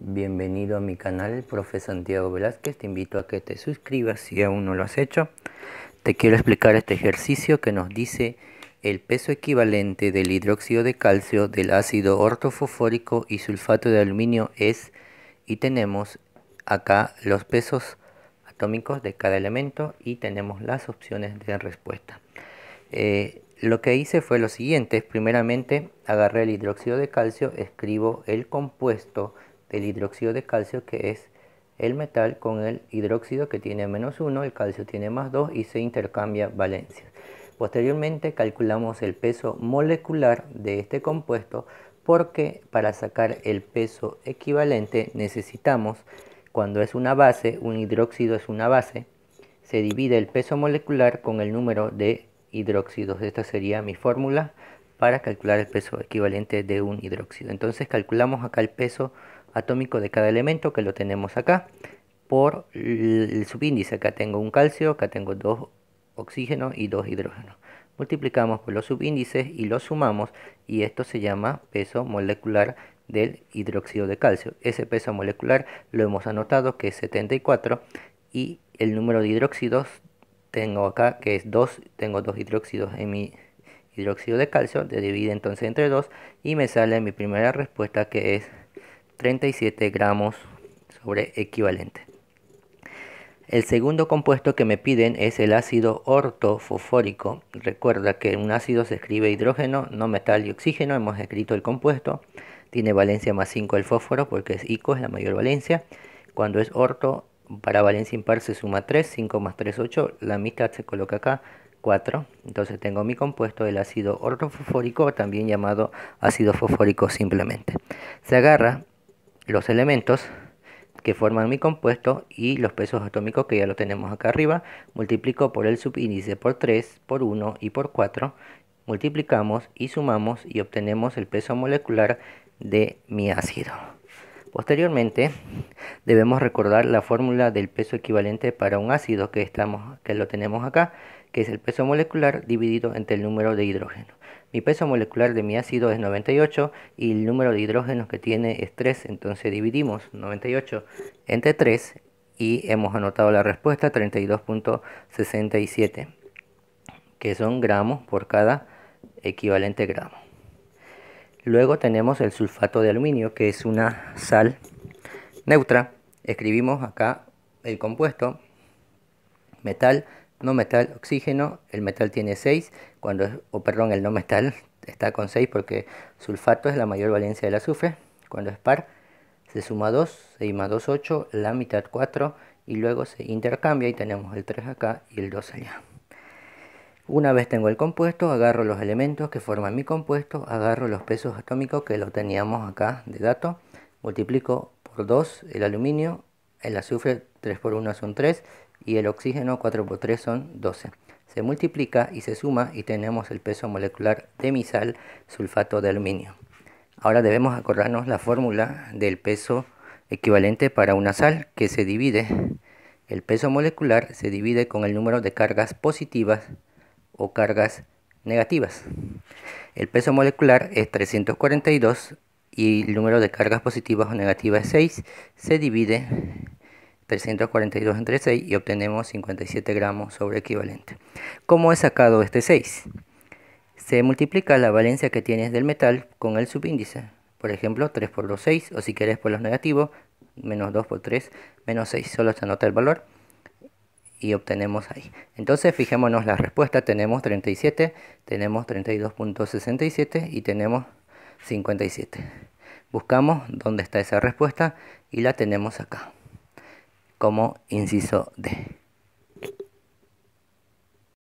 Bienvenido a mi canal, profe Santiago Velázquez. Te invito a que te suscribas si aún no lo has hecho. Te quiero explicar este ejercicio que nos dice el peso equivalente del hidróxido de calcio, del ácido ortofosfórico y sulfato de aluminio es, y tenemos acá los pesos atómicos de cada elemento y tenemos las opciones de respuesta. Eh, lo que hice fue lo siguiente, primeramente agarré el hidróxido de calcio, escribo el compuesto, del hidróxido de calcio que es el metal con el hidróxido que tiene menos 1, el calcio tiene más 2 y se intercambia valencia. Posteriormente calculamos el peso molecular de este compuesto porque para sacar el peso equivalente necesitamos, cuando es una base, un hidróxido es una base, se divide el peso molecular con el número de hidróxidos. Esta sería mi fórmula para calcular el peso equivalente de un hidróxido. Entonces calculamos acá el peso atómico de cada elemento que lo tenemos acá por el subíndice. Acá tengo un calcio, acá tengo dos oxígenos y dos hidrógenos. Multiplicamos por los subíndices y los sumamos y esto se llama peso molecular del hidróxido de calcio. Ese peso molecular lo hemos anotado que es 74 y el número de hidróxidos tengo acá que es 2, tengo dos hidróxidos en mi hidróxido de calcio, de divide entonces entre 2 y me sale mi primera respuesta que es 37 gramos sobre equivalente. El segundo compuesto que me piden es el ácido ortofosfórico. Recuerda que en un ácido se escribe hidrógeno, no metal y oxígeno. Hemos escrito el compuesto. Tiene valencia más 5 el fósforo porque es ICO, es la mayor valencia. Cuando es orto, para valencia impar se suma 3, 5 más 3, 8. La mitad se coloca acá, 4. Entonces tengo mi compuesto el ácido ortofosfórico, también llamado ácido fosfórico simplemente. Se agarra los elementos que forman mi compuesto y los pesos atómicos que ya lo tenemos acá arriba, multiplico por el subíndice por 3, por 1 y por 4, multiplicamos y sumamos y obtenemos el peso molecular de mi ácido. Posteriormente, debemos recordar la fórmula del peso equivalente para un ácido que, estamos, que lo tenemos acá, es el peso molecular dividido entre el número de hidrógeno. Mi peso molecular de mi ácido es 98 y el número de hidrógenos que tiene es 3, entonces dividimos 98 entre 3 y hemos anotado la respuesta 32.67, que son gramos por cada equivalente gramo. Luego tenemos el sulfato de aluminio, que es una sal neutra. Escribimos acá el compuesto metal no metal oxígeno, el metal tiene 6, cuando o perdón, el no metal está con 6 porque sulfato es la mayor valencia del azufre, cuando es par se suma 2, 6 más 2 8, la mitad 4 y luego se intercambia y tenemos el 3 acá y el 2 allá. Una vez tengo el compuesto, agarro los elementos que forman mi compuesto, agarro los pesos atómicos que lo teníamos acá de dato, multiplico por 2 el aluminio, el azufre 3 por 1 son 3, y el oxígeno 4 por 3 son 12. Se multiplica y se suma y tenemos el peso molecular de mi sal sulfato de aluminio. Ahora debemos acordarnos la fórmula del peso equivalente para una sal que se divide. El peso molecular se divide con el número de cargas positivas o cargas negativas. El peso molecular es 342 y el número de cargas positivas o negativas es 6. Se divide 342 entre 6 y obtenemos 57 gramos sobre equivalente. ¿Cómo he sacado este 6? Se multiplica la valencia que tienes del metal con el subíndice. Por ejemplo, 3 por los 6, o si quieres por los negativos, menos 2 por 3, menos 6. Solo se anota el valor y obtenemos ahí. Entonces, fijémonos la respuesta. Tenemos 37, tenemos 32.67 y tenemos 57. Buscamos dónde está esa respuesta y la tenemos acá como inciso D.